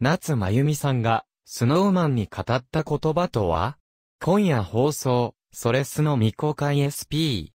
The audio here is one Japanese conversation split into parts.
夏真由美さんが、スノーマンに語った言葉とは今夜放送、それスの未公開 SP。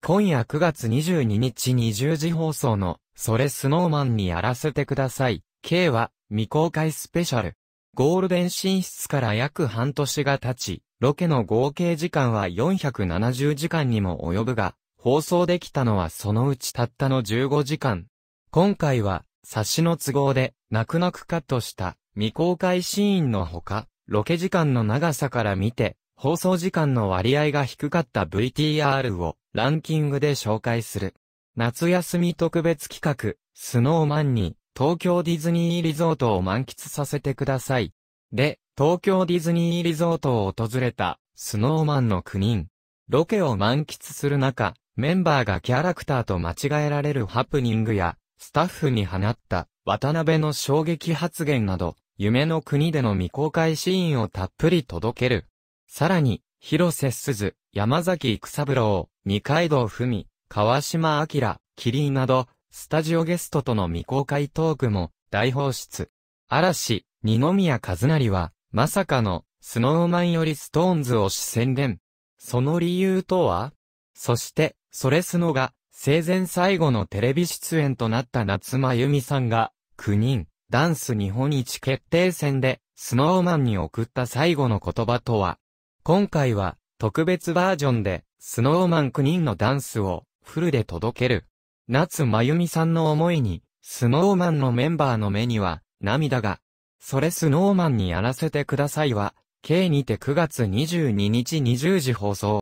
今夜9月22日20時放送の、それスノーマンにやらせてください。K は、未公開スペシャル。ゴールデン進出から約半年が経ち、ロケの合計時間は470時間にも及ぶが、放送できたのはそのうちたったの15時間。今回は、冊子の都合で、泣く泣くカットした未公開シーンのほか、ロケ時間の長さから見て、放送時間の割合が低かった VTR をランキングで紹介する。夏休み特別企画、スノーマンに東京ディズニーリゾートを満喫させてください。で、東京ディズニーリゾートを訪れたスノーマンの9人。ロケを満喫する中、メンバーがキャラクターと間違えられるハプニングやスタッフに放った渡辺の衝撃発言など、夢の国での未公開シーンをたっぷり届ける。さらに、広瀬すず、山崎育三郎、二階堂ふみ、川島明、キリーなど、スタジオゲストとの未公開トークも大放出。嵐、二宮和也は、まさかの、スノーマンよりストーンズをし宣伝。その理由とはそして、それスノが、生前最後のテレビ出演となった夏真由美さんが、9人、ダンス日本一決定戦で、スノーマンに送った最後の言葉とは、今回は、特別バージョンで、スノーマン9人のダンスを、フルで届ける。夏真由美さんの思いに、スノーマンのメンバーの目には、涙が、それスノーマンにやらせてくださいは、計にて9月22日20時放送。